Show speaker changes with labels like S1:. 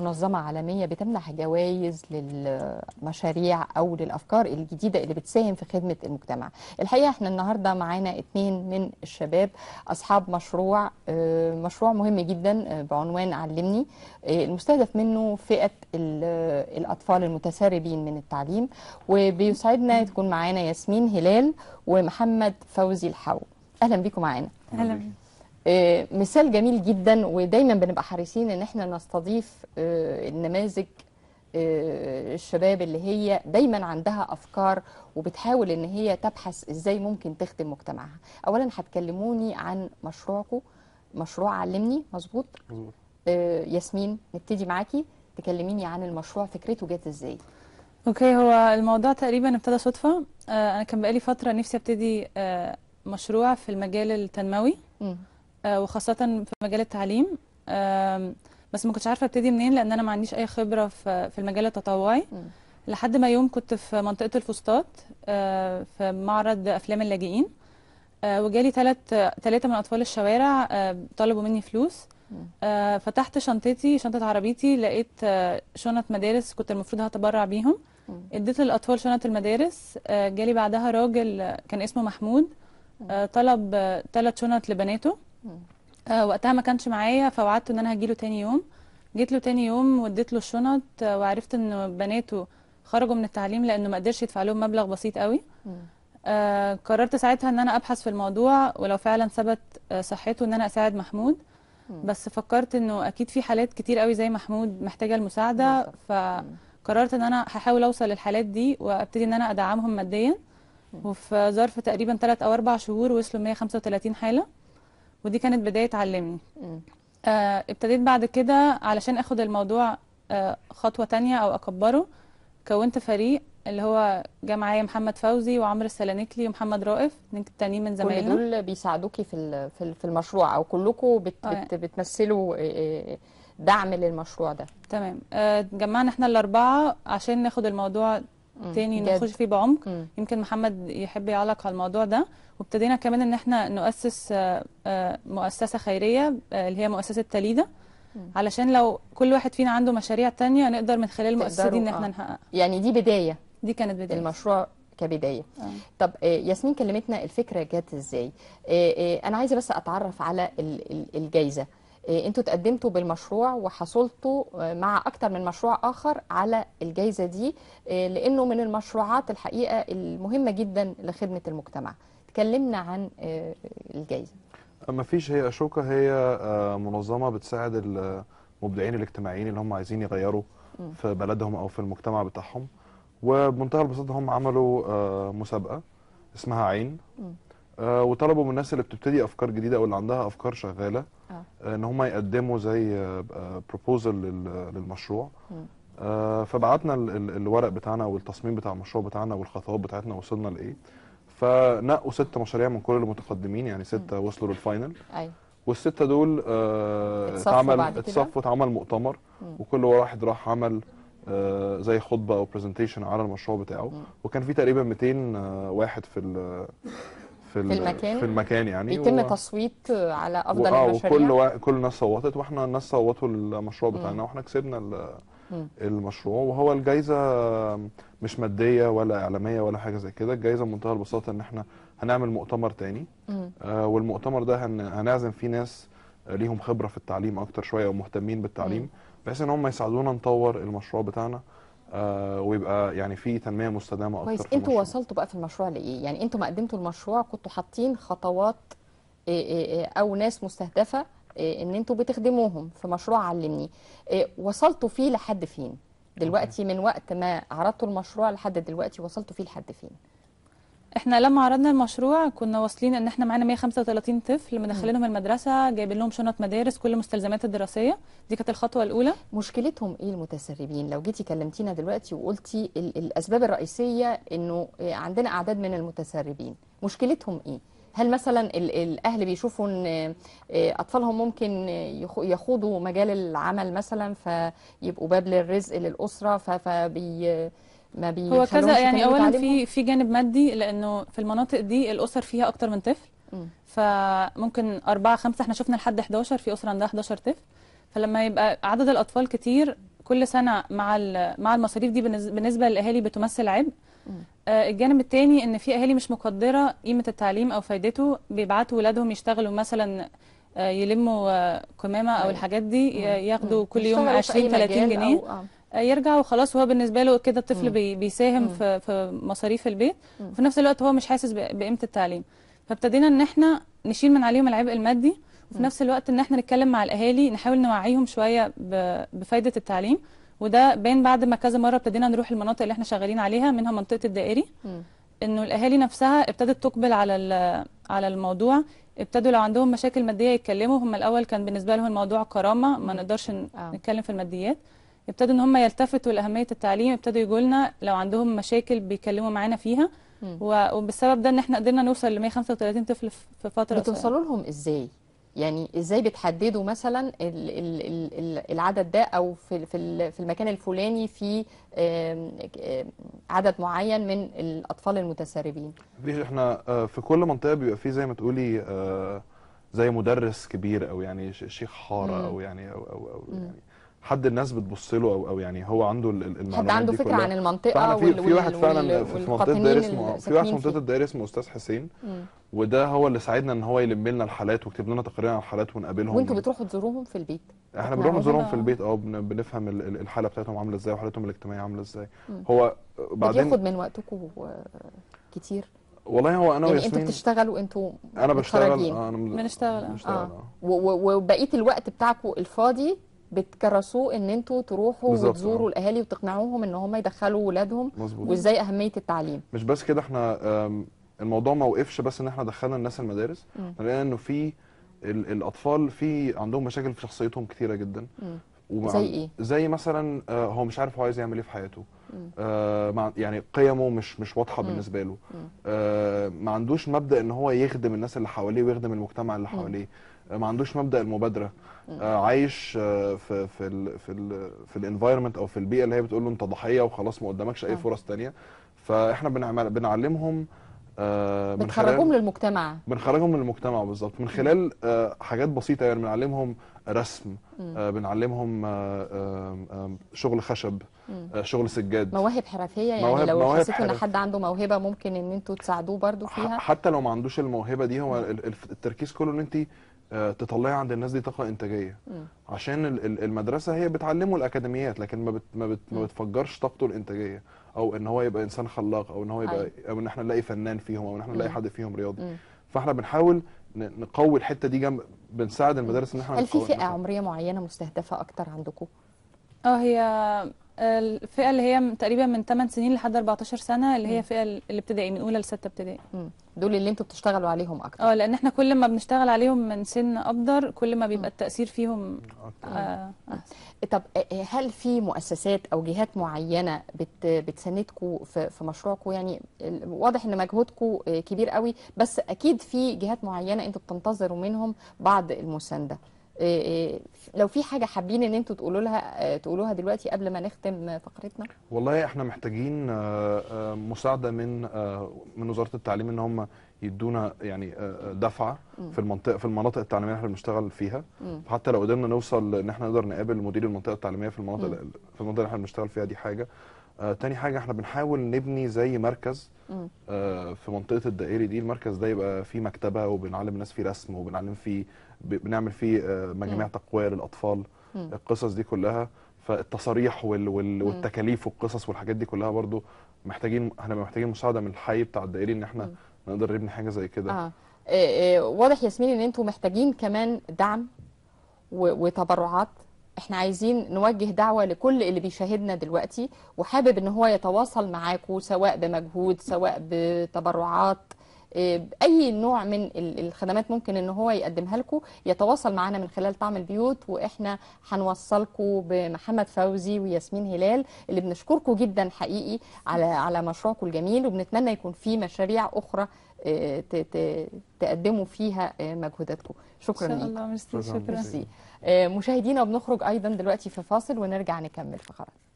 S1: منظمة عالمية بتمنح جوائز للمشاريع أو للأفكار الجديدة اللي بتساهم في خدمة المجتمع الحقيقة احنا النهاردة معانا اتنين من الشباب أصحاب مشروع آه، مشروع مهم جدا آه، بعنوان علمني آه، المستهدف منه فئة الأطفال المتسربين من التعليم وبيسعدنا تكون معانا ياسمين هلال ومحمد فوزي الحو أهلا بيكم معانا أهلا بيكم. آه، مثال جميل جدا ودايما بنبقى حريصين ان احنا نستضيف آه، النماذج آه، الشباب اللي هي دايما عندها افكار وبتحاول ان هي تبحث ازاي ممكن تخدم مجتمعها اولا هتكلموني عن مشروعكم مشروع علمني مظبوط ياسمين نبتدي معاكي تكلميني عن المشروع فكرته جت ازاي
S2: اوكي هو الموضوع تقريبا ابتدى صدفه انا كان بقالي فتره نفسي ابتدي مشروع في المجال التنموي م. آه، وخاصة في مجال التعليم بس ما كنتش عارفة ابتدي منين لأن أنا ما عنديش أي خبرة في المجال التطوعي لحد ما يوم كنت في منطقة الفسطاط آه، في معرض أفلام اللاجئين آه، وجالي ثلاث ثلاثة من أطفال الشوارع طلبوا مني فلوس فتحت شنطتي شنطة عربيتي لقيت شنط مدارس كنت المفروض هتبرع بيهم اديت للأطفال شنط المدارس جالي بعدها راجل كان اسمه محمود طلب ثلاث شنط لبناته آه وقتها ما كانش معايا فوعدته ان انا هجيله تاني يوم جيت له تاني يوم وديت له الشنط آه، وعرفت ان بناته خرجوا من التعليم لانه ما قدرش يدفع لهم مبلغ بسيط قوي آه قررت ساعتها ان انا ابحث في الموضوع ولو فعلا ثبت آه، صحته ان انا اساعد محمود مم. بس فكرت انه اكيد في حالات كتير قوي زي محمود محتاجه المساعده فقررت ان انا هحاول اوصل للحالات دي وابتدي ان انا ادعمهم ماديا وفي ظرف تقريبا 3 او 4 شهور وصلوا 135 حاله ودي كانت بداية تعلمني آه ابتديت بعد كده علشان اخد الموضوع آه خطوة تانية او اكبره كونت فريق اللي هو جه معايا محمد فوزي وعمرو السلانكلي ومحمد رائف اتنين تانيين من زمايلنا كل دول
S1: بيساعدوكي في في المشروع او كلكم بت آه. بت بتمثلوا آه،
S2: آه، دعم للمشروع ده تمام جمعنا احنا الاربعه عشان ناخد الموضوع تاني جد. نخش فيه بعمق مم. يمكن محمد يحب يعلق على الموضوع ده وابتدينا كمان ان احنا نؤسس آه، آه، مؤسسه خيريه آه، اللي هي مؤسسه تليده علشان لو كل واحد فينا عنده مشاريع تانية نقدر من خلال المؤسسه دي ان احنا آه. نحققها يعني دي بدايه دي كانت بدايه المشروع
S1: كبدايه آه. طب ياسمين كلمتنا الفكره جت ازاي انا عايزه بس اتعرف على الجايزه آه، انتوا تقدمتوا بالمشروع وحصلتوا آه، مع اكتر من مشروع اخر على الجائزه دي آه، لانه من المشروعات الحقيقه المهمه جدا لخدمه المجتمع تكلمنا عن الجائزه
S3: ما فيش هي اشوكا هي منظمه بتساعد المبدعين الاجتماعيين اللي هم عايزين يغيروا في بلدهم او في المجتمع بتاعهم وبمنتهى البساطه هم عملوا مسابقه اسمها عين آه، وطلبوا من الناس اللي بتبتدي افكار جديده او اللي عندها افكار شغاله آه. آه، ان هم يقدموا زي بروبوزل آه، للمشروع فبعتنا الورق بتاعنا والتصميم بتاع المشروع بتاعنا والخطوات بتاعتنا وصلنا لايه فنقوا ست مشاريع من كل المتقدمين يعني سته م. وصلوا للفاينل ايوه والسته دول اتعمل اتصفوا اتعمل مؤتمر م. وكل واحد راح عمل زي خطبه او برزنتيشن على المشروع بتاعه م. وكان في تقريبا 200 واحد في في, المكان في المكان يعني يتم و...
S1: تصويت على افضل و... آه، المشاريع وكل و...
S3: كل الناس صوتت واحنا الناس صوتوا المشروع بتاعنا واحنا كسبنا ال... المشروع وهو الجائزه مش ماديه ولا اعلاميه ولا حاجه زي كده الجائزه بمنتهى البساطه ان احنا هنعمل مؤتمر تاني آه والمؤتمر ده هن... هنعزم فيه ناس آه، ليهم خبره في التعليم اكتر شويه ومهتمين بالتعليم بحيث ان هم يساعدونا نطور المشروع بتاعنا آه ويبقى يعني في تنميه مستدامه اكتر كويس انتوا
S1: وصلتوا بقى في المشروع لايه يعني انتوا ما قدمتوا المشروع كنتوا حاطين خطوات إيه إيه او ناس مستهدفه إيه ان انتوا بتخدموهم في مشروع علمني آه، وصلتوا فيه لحد فين دلوقتي من وقت ما عرضتوا المشروع لحد دلوقتي وصلتوا فيه لحد فين
S2: احنا لما عرضنا المشروع كنا واصلين ان احنا معانا 135 طفل مدخلينهم المدرسه جايبين لهم شنط مدارس كل المستلزمات الدراسيه دي كانت الخطوه الاولى
S1: مشكلتهم ايه المتسربين لو جيتي كلمتينا دلوقتي وقلتي الاسباب الرئيسيه انه عندنا اعداد من المتسربين مشكلتهم ايه هل مثلا الاهل بيشوفوا ان آه، اطفالهم ممكن يخوضوا مجال العمل مثلا فيبقوا باب للرزق للاسره فبي ما هو كذا يعني اولا
S2: في في جانب مادي لانه في المناطق دي الاسر فيها اكتر من طفل فممكن أربعة خمسة احنا شفنا لحد 11 في اسره عندها 11 طفل فلما يبقى عدد الاطفال كتير كل سنه مع مع المصاريف دي بالنسبه للاهالي بتمثل عبء آه، الجانب الثاني ان في اهالي مش مقدره قيمه التعليم او فائدته بيبعتوا ولادهم يشتغلوا مثلا آه، يلموا آه، كمامه او أيوة. الحاجات دي ياخدوا كل يوم 20 30 جنيه أو يرجع وخلاص وهو بالنسبه له كده الطفل مم. بيساهم مم. في في مصاريف البيت مم. وفي نفس الوقت هو مش حاسس بقيمه التعليم فابتدينا ان احنا نشيل من عليهم العبء المادي وفي نفس الوقت ان احنا نتكلم مع الاهالي نحاول نوعيهم شويه بفائده التعليم وده بين بعد ما كذا مره ابتدينا نروح المناطق اللي احنا شغالين عليها منها منطقه الدائري انه الاهالي نفسها ابتدت تقبل على على الموضوع ابتدوا لو عندهم مشاكل ماديه يتكلموا هم الاول كان بالنسبه لهم الموضوع كرامه ما نقدرش آه. نتكلم في الماديات ابتدوا ان هم يلتفتوا لاهميه التعليم ابتدوا يقولوا لنا لو عندهم مشاكل بيكلموا معانا فيها وبسبب وبالسبب ده ان احنا قدرنا نوصل ل 135 طفل في فتره بتوصلوا
S1: لهم ازاي؟ يعني ازاي بتحددوا مثلا العدد ده او في في, في المكان الفلاني في عدد معين من الاطفال المتسربين
S3: احنا آه، في كل منطقه بيبقى في زي ما تقولي آه، زي مدرس كبير او يعني شيخ حاره او يعني او او, أو يعني حد الناس بتبص له او او يعني هو عنده المعلومات حد عنده فكره كلها. عن المنطقه في, وال... في واحد فعلا في منطقه الدائري اسمه في واحد في منطقه الدائري اسمه استاذ حسين وده هو اللي ساعدنا ان هو يلم لنا الحالات ويكتب لنا تقارير عن الحالات ونقابلهم وانتوا
S1: بتروحوا تزوروهم في البيت
S3: احنا بنروح نزورهم في البيت اه بنفهم الحاله بتاعتهم عامله ازاي وحالتهم الاجتماعيه عامله ازاي هو بعدين بياخد
S1: من وقتكم آه، كتير
S3: والله هو انا يعني وياسمين انتوا
S1: بتشتغلوا انتوا انا بشتغل آه انا بنشتغل اه, آه. وبقيه الوقت بتاعكم الفاضي بتكرسوه ان انتوا تروحوا وتزوروا آه. الاهالي وتقنعوهم ان هم يدخلوا ولادهم وازاي اهميه التعليم
S3: مش بس كده احنا الموضوع ما وقفش بس ان احنا دخلنا الناس المدارس لقينا انه في الاطفال في عندهم مشاكل في شخصيتهم كثيره جدا ومع زي ايه زي مثلا آه، هو مش عارف هو عايز يعمل ايه في حياته آه، مع يعني قيمه مش مش واضحه بالنسبه له ما عندوش مبدا ان هو يخدم الناس اللي حواليه ويخدم المجتمع اللي حواليه ما عندوش مبدا المبادره آه، عايش آه، في في الـ في الـ في الانفايرمنت او في البيئه اللي هي بتقول له انت ضحيه وخلاص ما قدامكش اي فرص تانية فاحنا بنعمل بنعلمهم آه، بنخرجهم
S1: للمجتمع
S3: بنخرجهم للمجتمع بالظبط من خلال حاجات بسيطه يعني بنعلمهم رسم بنعلمهم شغل خشب شغل سجاد
S1: مواهب حرفيه يعني مواهب لو حسيتوا ان حد عنده موهبه ممكن ان انتوا تساعدوه برضو فيها
S3: حتى لو ما عندوش الموهبه دي هو التركيز كله ان انت آه، تطلعي عند الناس دي طاقه انتاجيه عشان المدرسه هي بتعلمه الاكاديميات لكن ما بت ما, بت ما بتفجرش طاقته الانتاجيه او ان هو يبقى انسان خلاق او ان هو يبقى أيوة. او ان احنا نلاقي فنان فيهم او ان احنا نلاقي حد فيهم رياضي فاحنا بنحاول نقوي الحته دي جنب بنساعد المدارس ان احنا هل في فئه
S2: عمريه معينه مستهدفه اكتر عندكم اه هي الفئه اللي هي تقريبا من 8 سنين لحد 14 سنه اللي هي فئه الابتدائي من اولى لسته ابتدائي دول اللي انتوا بتشتغلوا عليهم اكتر اه لان احنا كل ما بنشتغل عليهم من سن اكبر كل ما بيبقى التاثير فيهم آه،, آه طب آه، آه، هل في مؤسسات او جهات معينه بت بتساندكم
S1: في, في مشروعكم يعني واضح ان مجهودكم كبير قوي بس اكيد في جهات معينه انتوا بتنتظروا منهم بعض المسانده آه، آه، لو في حاجه حابين ان انتوا تقولوا لها آه، تقولوها دلوقتي قبل ما نختم فقرتنا
S3: والله احنا محتاجين مساعده من من وزاره التعليم ان هم يدونا يعني دفعه في المنطقه في المناطق التعليميه اللي احنا بنشتغل فيها حتى لو قدرنا نوصل ان احنا نقدر نقابل مدير المنطقه التعليميه في المناطق في المنطقه اللي احنا بنشتغل فيها دي حاجه آه تاني حاجه احنا بنحاول نبني زي مركز آه في منطقه الدائري دي المركز ده يبقى فيه مكتبه وبنعلم الناس فيه رسم وبنعلم فيه بنعمل فيه آه مجاميع تقويه للاطفال مم. القصص دي كلها فالتصاريح وال وال والتكاليف والقصص والحاجات دي كلها برضو محتاجين احنا محتاجين مساعده من الحي بتاع الدائري ان احنا مم. نقدر نبني حاجه زي كده آه.
S1: آه،, آه، واضح ياسمين ان انتوا محتاجين كمان دعم وتبرعات احنا عايزين نوجه دعوة لكل اللي بيشاهدنا دلوقتي وحابب ان هو يتواصل معاكم سواء بمجهود سواء بتبرعات آه، اي نوع من الخدمات ممكن ان هو يقدمها لكم يتواصل معنا من خلال طعم البيوت واحنا هنوصلكم بمحمد فوزي وياسمين هلال اللي بنشكركم جدا حقيقي على على مشروعكم الجميل وبنتمنى يكون في مشاريع اخرى آه، تقدموا فيها آه، مجهوداتكم شكرا ان شاء الله مرسي شكرا آه، مشاهدينا بنخرج ايضا دلوقتي في فاصل ونرجع نكمل في خرج